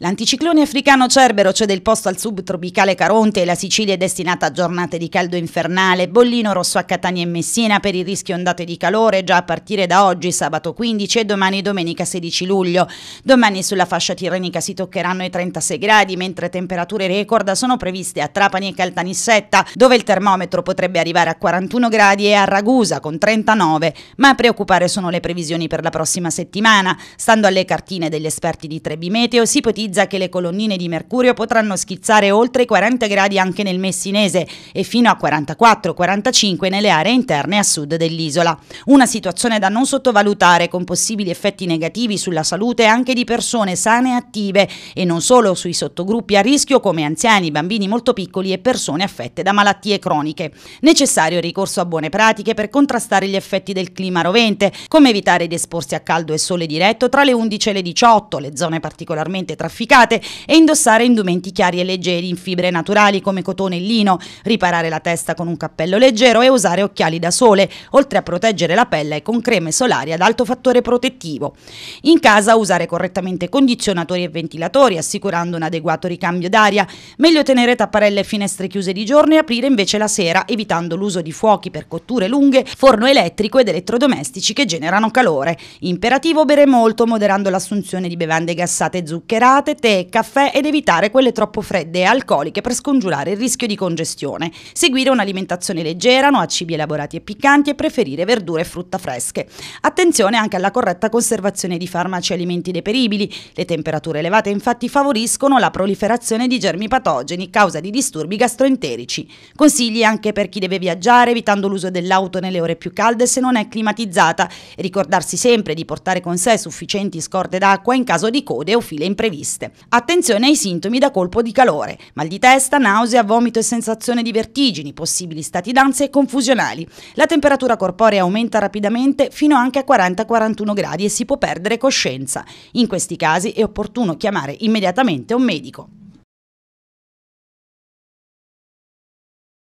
L'anticiclone africano Cerbero cede il posto al subtropicale Caronte e la Sicilia è destinata a giornate di caldo infernale. Bollino rosso a Catania e Messina per i rischi ondate di calore già a partire da oggi, sabato 15 e domani domenica 16 luglio. Domani sulla fascia tirrenica si toccheranno i 36 gradi, mentre temperature record sono previste a Trapani e Caltanissetta, dove il termometro potrebbe arrivare a 41 gradi e a Ragusa con 39. Ma a preoccupare sono le previsioni per la prossima settimana. Stando alle cartine degli esperti di Trebimeteo, si ipotizza ipotizza che le colonnine di mercurio potranno schizzare oltre i 40 gradi anche nel Messinese e fino a 44-45 nelle aree interne a sud dell'isola. Una situazione da non sottovalutare con possibili effetti negativi sulla salute anche di persone sane e attive e non solo sui sottogruppi a rischio come anziani, bambini molto piccoli e persone affette da malattie croniche. Necessario ricorso a buone pratiche per contrastare gli effetti del clima rovente, come evitare di esporsi a caldo e sole diretto tra le 11 e le 18, le zone particolarmente trafficate raffificate e indossare indumenti chiari e leggeri in fibre naturali come cotone e lino, riparare la testa con un cappello leggero e usare occhiali da sole, oltre a proteggere la pelle con creme solari ad alto fattore protettivo. In casa usare correttamente condizionatori e ventilatori, assicurando un adeguato ricambio d'aria. Meglio tenere tapparelle e finestre chiuse di giorno e aprire invece la sera, evitando l'uso di fuochi per cotture lunghe, forno elettrico ed elettrodomestici che generano calore. Imperativo bere molto, moderando l'assunzione di bevande gassate e zuccherate Usate tè, caffè ed evitare quelle troppo fredde e alcoliche per scongiurare il rischio di congestione. Seguire un'alimentazione leggera, no a cibi elaborati e piccanti e preferire verdure e frutta fresche. Attenzione anche alla corretta conservazione di farmaci e alimenti deperibili. Le temperature elevate infatti favoriscono la proliferazione di germi patogeni causa di disturbi gastroenterici. Consigli anche per chi deve viaggiare evitando l'uso dell'auto nelle ore più calde se non è climatizzata e ricordarsi sempre di portare con sé sufficienti scorte d'acqua in caso di code o file impreviste previste. Attenzione ai sintomi da colpo di calore, mal di testa, nausea, vomito e sensazione di vertigini, possibili stati d'ansia e confusionali. La temperatura corporea aumenta rapidamente fino anche a 40-41 gradi e si può perdere coscienza. In questi casi è opportuno chiamare immediatamente un medico.